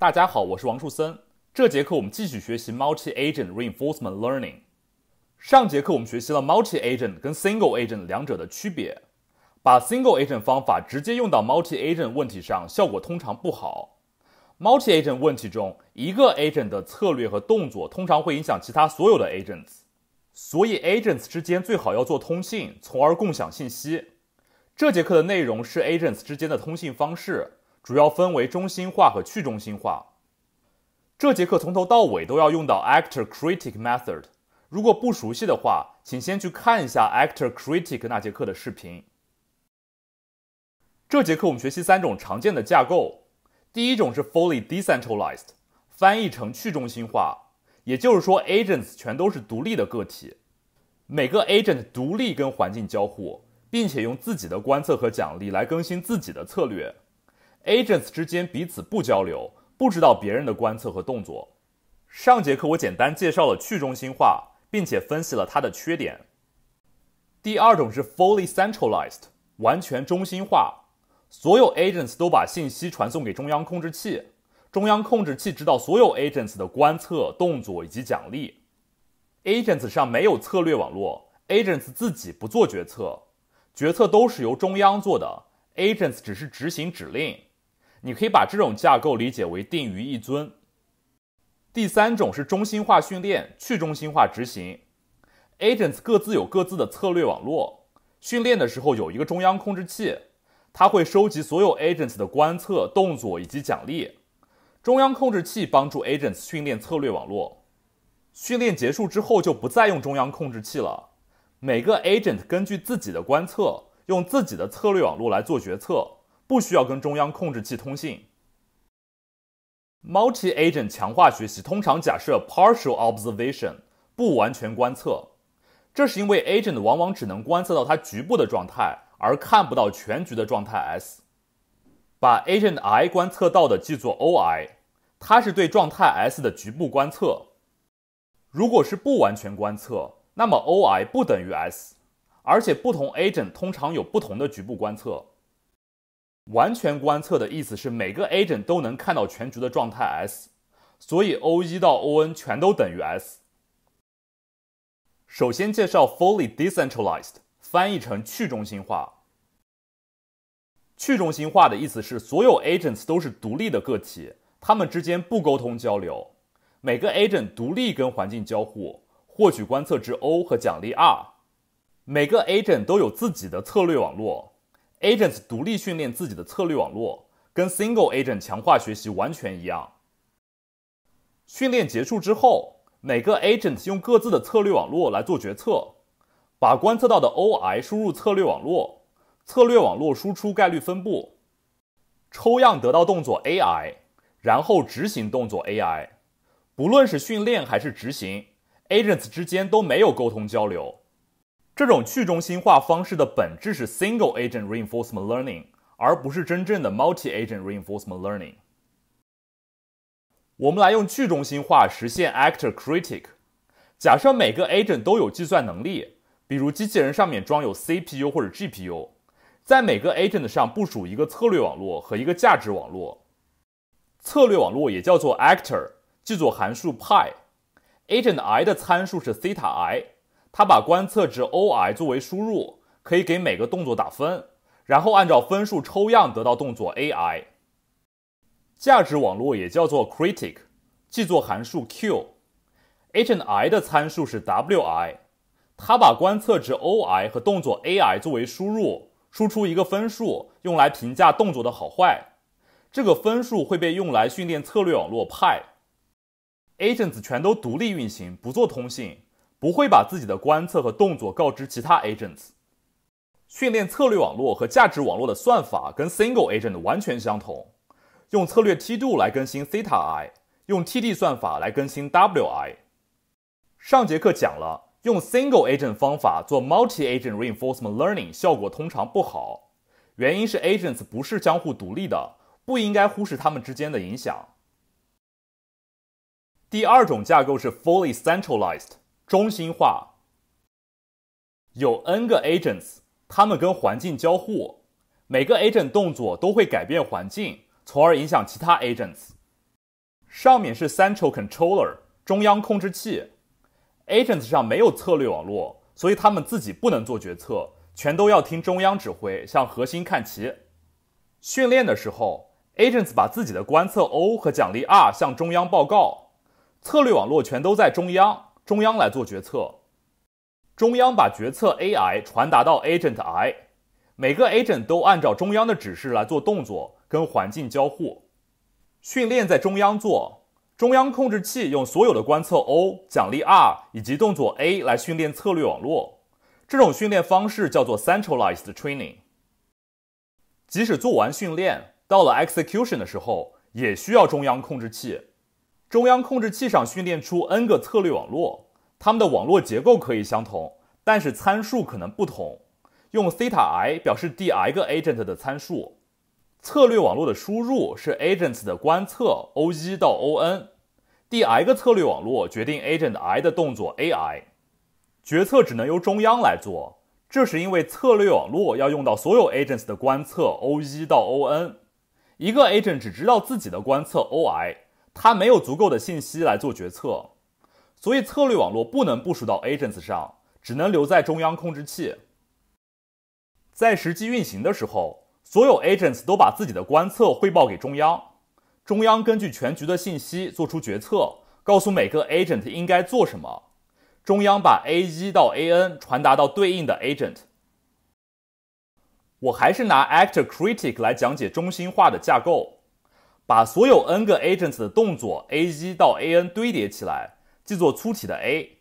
大家好，我是王树森。这节课我们继续学习 multi-agent reinforcement learning。上节课我们学习了 multi-agent 跟 single-agent 两者的区别，把 single-agent 方法直接用到 multi-agent 问题上，效果通常不好。multi-agent 问题中，一个 agent 的策略和动作通常会影响其他所有的 agents，所以 agents 之间最好要做通信，从而共享信息。这节课的内容是 agents 之间的通信方式。主要分为中心化和去中心化。这节课从头到尾都要用到 Actor-Critic method。如果不熟悉的话，请先去看一下 Actor-Critic 那节课的视频。这节课我们学习三种常见的架构。第一种是 Fully Decentralized，翻译成去中心化，也就是说，agents 全都是独立的个体，每个 agent 独立跟环境交互，并且用自己的观测和奖励来更新自己的策略。Agents 之间彼此不交流，不知道别人的观测和动作。上节课我简单介绍了去中心化，并且分析了它的缺点。第二种是 Fully Centralized，完全中心化，所有 Agents 都把信息传送给中央控制器，中央控制器指导所有 Agents 的观测、动作以及奖励。Agents 上没有策略网络，Agents 自己不做决策，决策都是由中央做的，Agents 只是执行指令。你可以把这种架构理解为定于一尊。第三种是中心化训练，去中心化执行。agents 各自有各自的策略网络，训练的时候有一个中央控制器，它会收集所有 agents 的观测、动作以及奖励。中央控制器帮助 agents 训练策略网络。训练结束之后就不再用中央控制器了。每个 agent 根据自己的观测，用自己的策略网络来做决策。不需要跟中央控制器通信。Multi-agent 强化学习通常假设 partial observation 不完全观测，这是因为 agent 往往只能观测到它局部的状态，而看不到全局的状态 s。把 agent i 观测到的记作 o_i，它是对状态 s 的局部观测。如果是不完全观测，那么 o_i 不等于 s，而且不同 agent 通常有不同的局部观测。完全观测的意思是每个 agent 都能看到全局的状态 s，所以 o1 到 on 全都等于 s。首先介绍 fully decentralized，翻译成去中心化。去中心化的意思是所有 agents 都是独立的个体，他们之间不沟通交流，每个 agent 独立跟环境交互，获取观测值 o 和奖励 r，每个 agent 都有自己的策略网络。Agents 独立训练自己的策略网络，跟 Single Agent 强化学习完全一样。训练结束之后，每个 Agent 用各自的策略网络来做决策，把观测到的 OI 输入策略网络，策略网络输出概率分布，抽样得到动作 AI，然后执行动作 AI。不论是训练还是执行，Agents 之间都没有沟通交流。这种去中心化方式的本质是 single agent reinforcement learning，而不是真正的 multi agent reinforcement learning。我们来用去中心化实现 actor critic。假设每个 agent 都有计算能力，比如机器人上面装有 CPU 或者 GPU，在每个 agent 上部署一个策略网络和一个价值网络。策略网络也叫做 actor，记作函数 pi，agent i 的参数是 theta i。它把观测值 O_i 作为输入，可以给每个动作打分，然后按照分数抽样得到动作 A_i。价值网络也叫做 critic，记作函数 Q。Agent_i 的参数是 W_i，它把观测值 O_i 和动作 A_i 作为输入，输出一个分数，用来评价动作的好坏。这个分数会被用来训练策略网络派。Agents 全都独立运行，不做通信。不会把自己的观测和动作告知其他 agents，训练策略网络和价值网络的算法跟 single agent 完全相同，用策略梯度来更新 theta i，用 TD 算法来更新 wi。上节课讲了，用 single agent 方法做 multi agent reinforcement learning 效果通常不好，原因是 agents 不是相互独立的，不应该忽视它们之间的影响。第二种架构是 fully centralized。中心化有 n 个 agents，他们跟环境交互，每个 agent 动作都会改变环境，从而影响其他 agents。上面是 central controller，中央控制器。agents 上没有策略网络，所以他们自己不能做决策，全都要听中央指挥，向核心看齐。训练的时候，agents 把自己的观测 o 和奖励 r 向中央报告，策略网络全都在中央。中央来做决策，中央把决策 AI 传达到 Agent I，每个 Agent 都按照中央的指示来做动作，跟环境交互。训练在中央做，中央控制器用所有的观测 O、奖励 R 以及动作 A 来训练策略网络。这种训练方式叫做 Centralized Training。即使做完训练，到了 Execution 的时候，也需要中央控制器。中央控制器上训练出 n 个策略网络，它们的网络结构可以相同，但是参数可能不同。用 theta i 表示第 i 个 agent 的参数。策略网络的输入是 agents 的观测 o1 到 on。第 i 个策略网络决定 agent i 的动作 ai。决策只能由中央来做，这是因为策略网络要用到所有 agents 的观测 o1 到 on。一个 agent 只知道自己的观测 oi。它没有足够的信息来做决策，所以策略网络不能部署到 agents 上，只能留在中央控制器。在实际运行的时候，所有 agents 都把自己的观测汇报给中央，中央根据全局的信息做出决策，告诉每个 agent 应该做什么。中央把 a 一到 a n 传达到对应的 agent。我还是拿 actor-critic 来讲解中心化的架构。把所有 n 个 agents 的动作 a 一到 a n 堆叠起来，记作粗体的 a；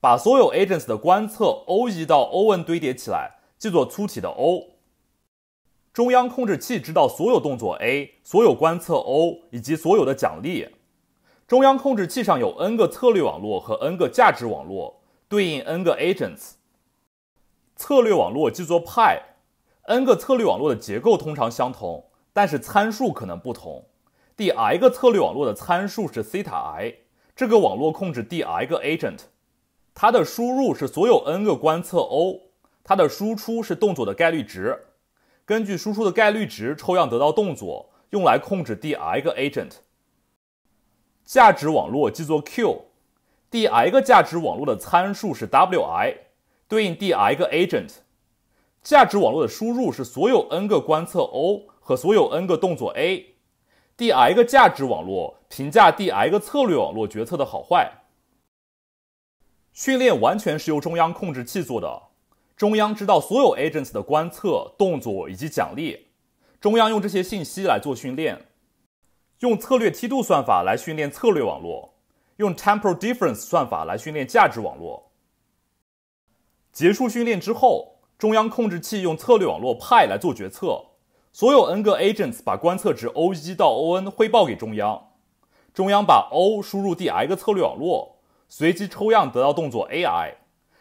把所有 agents 的观测 o 一到 o n 堆叠起来，记作粗体的 o。中央控制器知道所有动作 a、所有观测 o 以及所有的奖励。中央控制器上有 n 个策略网络和 n 个价值网络，对应 n 个 agents。策略网络记作 i n 个策略网络的结构通常相同，但是参数可能不同。第 i 个策略网络的参数是西塔 i，这个网络控制第 i 个 agent，它的输入是所有 n 个观测 o，它的输出是动作的概率值，根据输出的概率值抽样得到动作，用来控制第 i 个 agent。价值网络记作 q，第 i 个价值网络的参数是 wi，对应第 i 个 agent。价值网络的输入是所有 n 个观测 o 和所有 n 个动作 a。第 i 个价值网络评价第 i 个策略网络决策的好坏。训练完全是由中央控制器做的，中央知道所有 agents 的观测、动作以及奖励，中央用这些信息来做训练，用策略梯度算法来训练策略网络，用 temporal difference 算法来训练价值网络。结束训练之后，中央控制器用策略网络派来做决策。所有 n 个 agents 把观测值 o 一到 o n 汇报给中央，中央把 o 输入第 i 个策略网络，随机抽样得到动作 a i，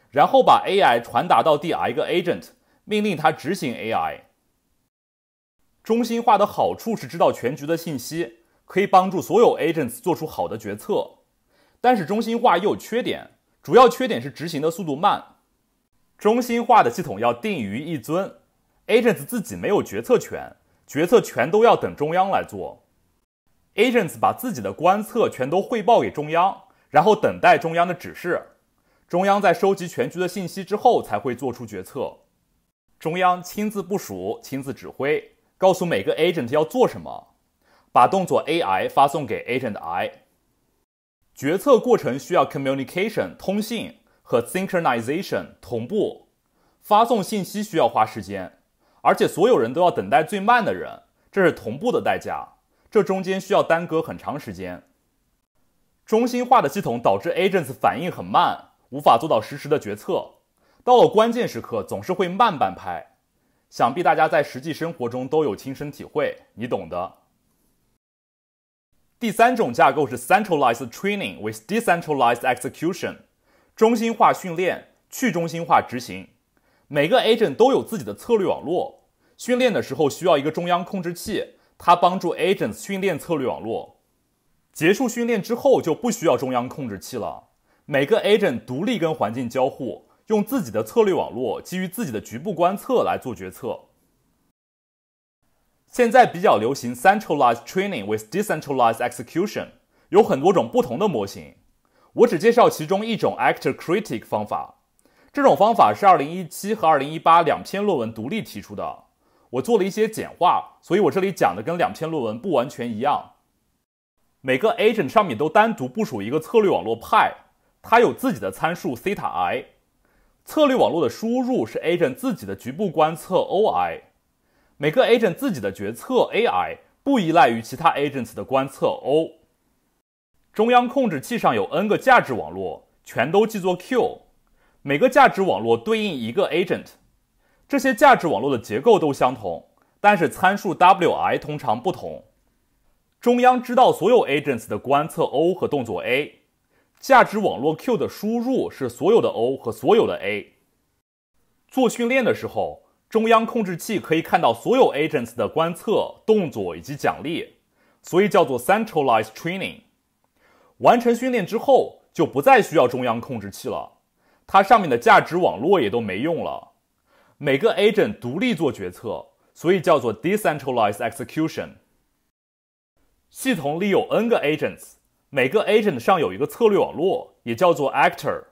然后把 a i 传达到第 i 个 agent，命令它执行 a i。中心化的好处是知道全局的信息，可以帮助所有 agents 做出好的决策，但是中心化也有缺点，主要缺点是执行的速度慢。中心化的系统要定于一尊。Agents 自己没有决策权，决策权都要等中央来做。Agents 把自己的观测全都汇报给中央，然后等待中央的指示。中央在收集全局的信息之后才会做出决策。中央亲自部署、亲自指挥，告诉每个 Agent 要做什么，把动作 AI 发送给 Agent I。决策过程需要 Communication 通信和 Synchronization 同步，发送信息需要花时间。而且所有人都要等待最慢的人，这是同步的代价。这中间需要耽搁很长时间。中心化的系统导致 agents 反应很慢，无法做到实时的决策。到了关键时刻总是会慢半拍，想必大家在实际生活中都有亲身体会，你懂的。第三种架构是 centralized training with decentralized execution，中心化训练，去中心化执行。每个 agent 都有自己的策略网络，训练的时候需要一个中央控制器，它帮助 agents 训练策略网络。结束训练之后就不需要中央控制器了。每个 agent 独立跟环境交互，用自己的策略网络，基于自己的局部观测来做决策。现在比较流行 centralized training with decentralized execution，有很多种不同的模型，我只介绍其中一种 actor critic 方法。这种方法是2017和2018两篇论文独立提出的。我做了一些简化，所以我这里讲的跟两篇论文不完全一样。每个 agent 上面都单独部署一个策略网络 Pi，它有自己的参数西塔 i。策略网络的输入是 agent 自己的局部观测 oi，每个 agent 自己的决策 ai 不依赖于其他 agents 的观测 o。中央控制器上有 n 个价值网络，全都记作 q。每个价值网络对应一个 agent，这些价值网络的结构都相同，但是参数 w_i 通常不同。中央知道所有 agents 的观测 o 和动作 a，价值网络 q 的输入是所有的 o 和所有的 a。做训练的时候，中央控制器可以看到所有 agents 的观测、动作以及奖励，所以叫做 centralized training。完成训练之后，就不再需要中央控制器了。它上面的价值网络也都没用了，每个 agent 独立做决策，所以叫做 decentralized execution。系统里有 n 个 agents，每个 agent 上有一个策略网络，也叫做 actor。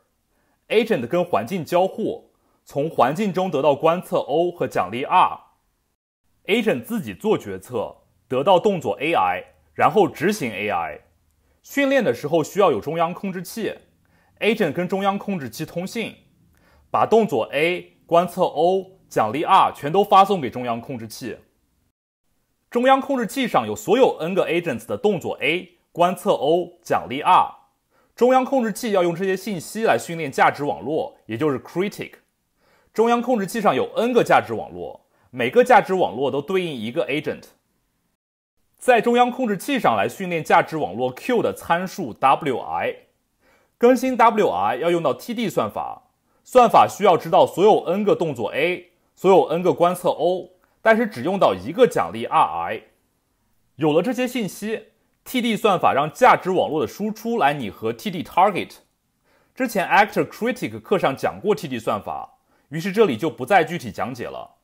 agent 跟环境交互，从环境中得到观测 o 和奖励 r，agent 自己做决策，得到动作 a_i，然后执行 a_i。训练的时候需要有中央控制器。Agent 跟中央控制器通信，把动作 a、观测 o、奖励 r 全都发送给中央控制器。中央控制器上有所有 n 个 agents 的动作 a、观测 o、奖励 r。中央控制器要用这些信息来训练价值网络，也就是 critic。中央控制器上有 n 个价值网络，每个价值网络都对应一个 agent。在中央控制器上来训练价值网络 Q 的参数 wi。更新 wi 要用到 TD 算法，算法需要知道所有 n 个动作 a，所有 n 个观测 o，但是只用到一个奖励 ri。有了这些信息，TD 算法让价值网络的输出来拟合 TD target。之前 actor critic 课上讲过 TD 算法，于是这里就不再具体讲解了。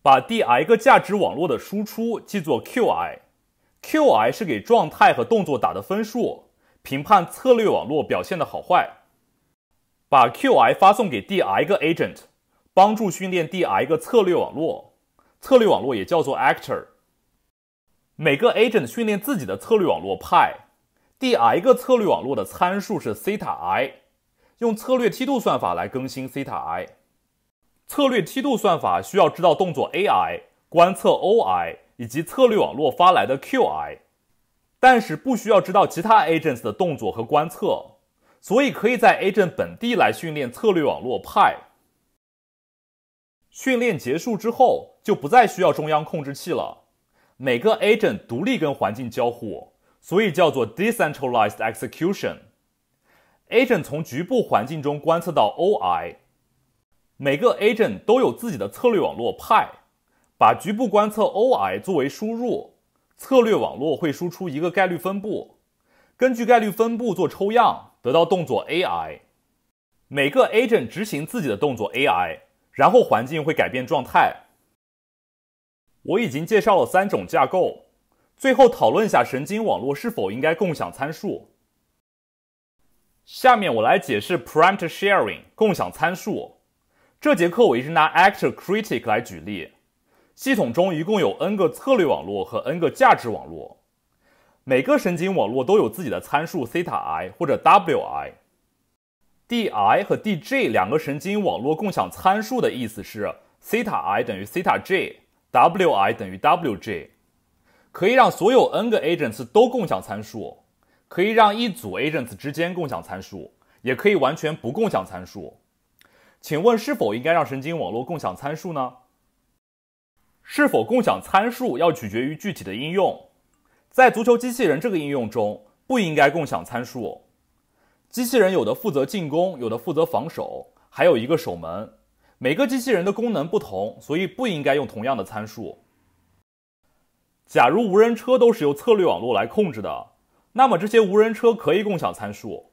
把第 i 个价值网络的输出记作 qi，qi 是给状态和动作打的分数。评判策略网络表现的好坏，把 Qi 发送给 Di 个 agent，帮助训练 Di 个策略网络。策略网络也叫做 actor。每个 agent 训练自己的策略网络 Pi。Di 个策略网络的参数是 t 塔 i，用策略梯度算法来更新 t 塔 i。策略梯度算法需要知道动作 Ai、观测 Oi 以及策略网络发来的 Qi。但是不需要知道其他 agents 的动作和观测，所以可以在 agent 本地来训练策略网络派。训练结束之后，就不再需要中央控制器了。每个 agent 独立跟环境交互，所以叫做 decentralized execution。agent 从局部环境中观测到 o i，每个 agent 都有自己的策略网络派，把局部观测 o i 作为输入。策略网络会输出一个概率分布，根据概率分布做抽样，得到动作 a_i。每个 agent 执行自己的动作 a_i，然后环境会改变状态。我已经介绍了三种架构，最后讨论下神经网络是否应该共享参数。下面我来解释 p r o m e t sharing 共享参数。这节课我一直拿 actor critic 来举例。系统中一共有 n 个策略网络和 n 个价值网络，每个神经网络都有自己的参数塔 i 或者 wi。di 和 dj 两个神经网络共享参数的意思是塔 i 等于塔 j w i 等于 wg。可以让所有 n 个 agents 都共享参数，可以让一组 agents 之间共享参数，也可以完全不共享参数。请问是否应该让神经网络共享参数呢？是否共享参数要取决于具体的应用。在足球机器人这个应用中，不应该共享参数。机器人有的负责进攻，有的负责防守，还有一个守门。每个机器人的功能不同，所以不应该用同样的参数。假如无人车都是由策略网络来控制的，那么这些无人车可以共享参数。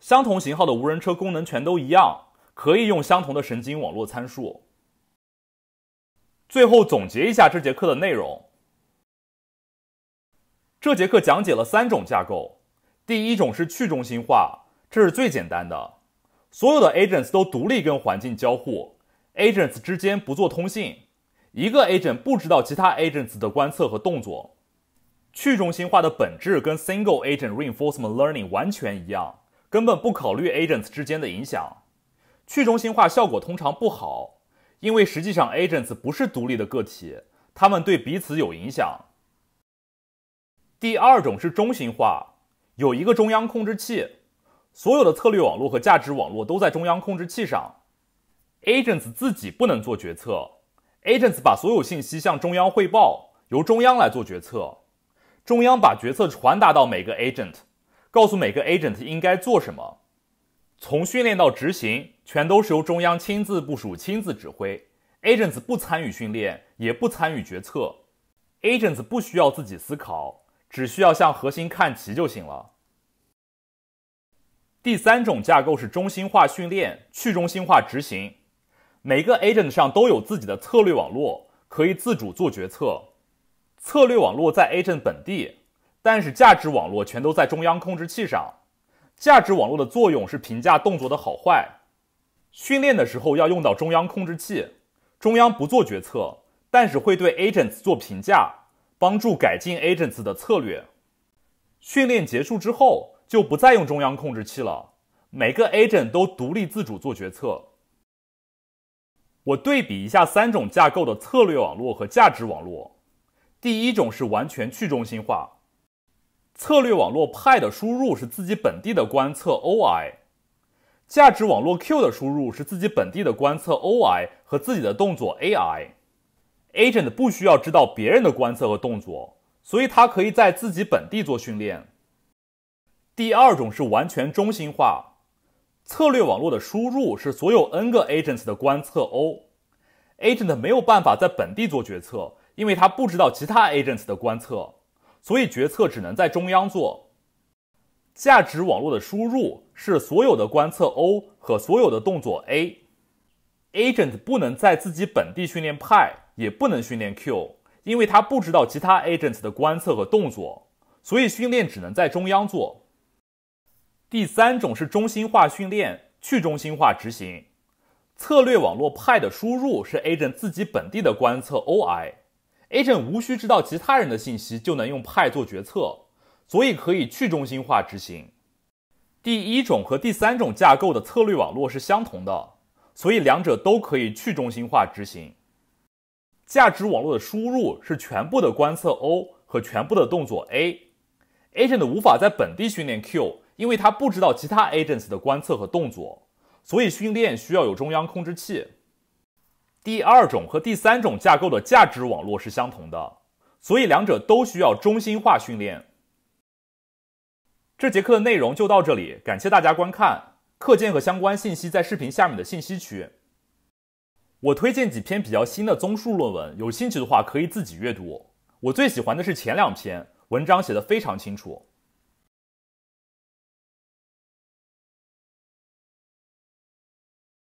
相同型号的无人车功能全都一样，可以用相同的神经网络参数。最后总结一下这节课的内容。这节课讲解了三种架构，第一种是去中心化，这是最简单的，所有的 agents 都独立跟环境交互，agents 之间不做通信，一个 agent 不知道其他 agents 的观测和动作。去中心化的本质跟 single agent reinforcement learning 完全一样，根本不考虑 agents 之间的影响。去中心化效果通常不好。因为实际上，agents 不是独立的个体，他们对彼此有影响。第二种是中心化，有一个中央控制器，所有的策略网络和价值网络都在中央控制器上。agents 自己不能做决策，agents 把所有信息向中央汇报，由中央来做决策。中央把决策传达到每个 agent，告诉每个 agent 应该做什么。从训练到执行，全都是由中央亲自部署、亲自指挥。Agents 不参与训练，也不参与决策。Agents 不需要自己思考，只需要向核心看齐就行了。第三种架构是中心化训练、去中心化执行。每个 Agent 上都有自己的策略网络，可以自主做决策。策略网络在 Agent 本地，但是价值网络全都在中央控制器上。价值网络的作用是评价动作的好坏。训练的时候要用到中央控制器，中央不做决策，但是会对 agents 做评价，帮助改进 agents 的策略。训练结束之后就不再用中央控制器了，每个 agent 都独立自主做决策。我对比一下三种架构的策略网络和价值网络。第一种是完全去中心化。策略网络派的输入是自己本地的观测 oi，价值网络 q 的输入是自己本地的观测 oi 和自己的动作 ai。agent 不需要知道别人的观测和动作，所以它可以在自己本地做训练。第二种是完全中心化，策略网络的输入是所有 n 个 agents 的观测 o，agent 没有办法在本地做决策，因为它不知道其他 agents 的观测。所以决策只能在中央做。价值网络的输入是所有的观测 o 和所有的动作 a。agent 不能在自己本地训练 pi，也不能训练 q，因为他不知道其他 agents 的观测和动作，所以训练只能在中央做。第三种是中心化训练，去中心化执行。策略网络 pi 的输入是 agent 自己本地的观测 o_i。Agent 无需知道其他人的信息就能用派做决策，所以可以去中心化执行。第一种和第三种架构的策略网络是相同的，所以两者都可以去中心化执行。价值网络的输入是全部的观测 o 和全部的动作 a。Agent 无法在本地训练 Q，因为他不知道其他 agents 的观测和动作，所以训练需要有中央控制器。第二种和第三种架构的价值网络是相同的，所以两者都需要中心化训练。这节课的内容就到这里，感谢大家观看。课件和相关信息在视频下面的信息区。我推荐几篇比较新的综述论文，有兴趣的话可以自己阅读。我最喜欢的是前两篇，文章写的非常清楚。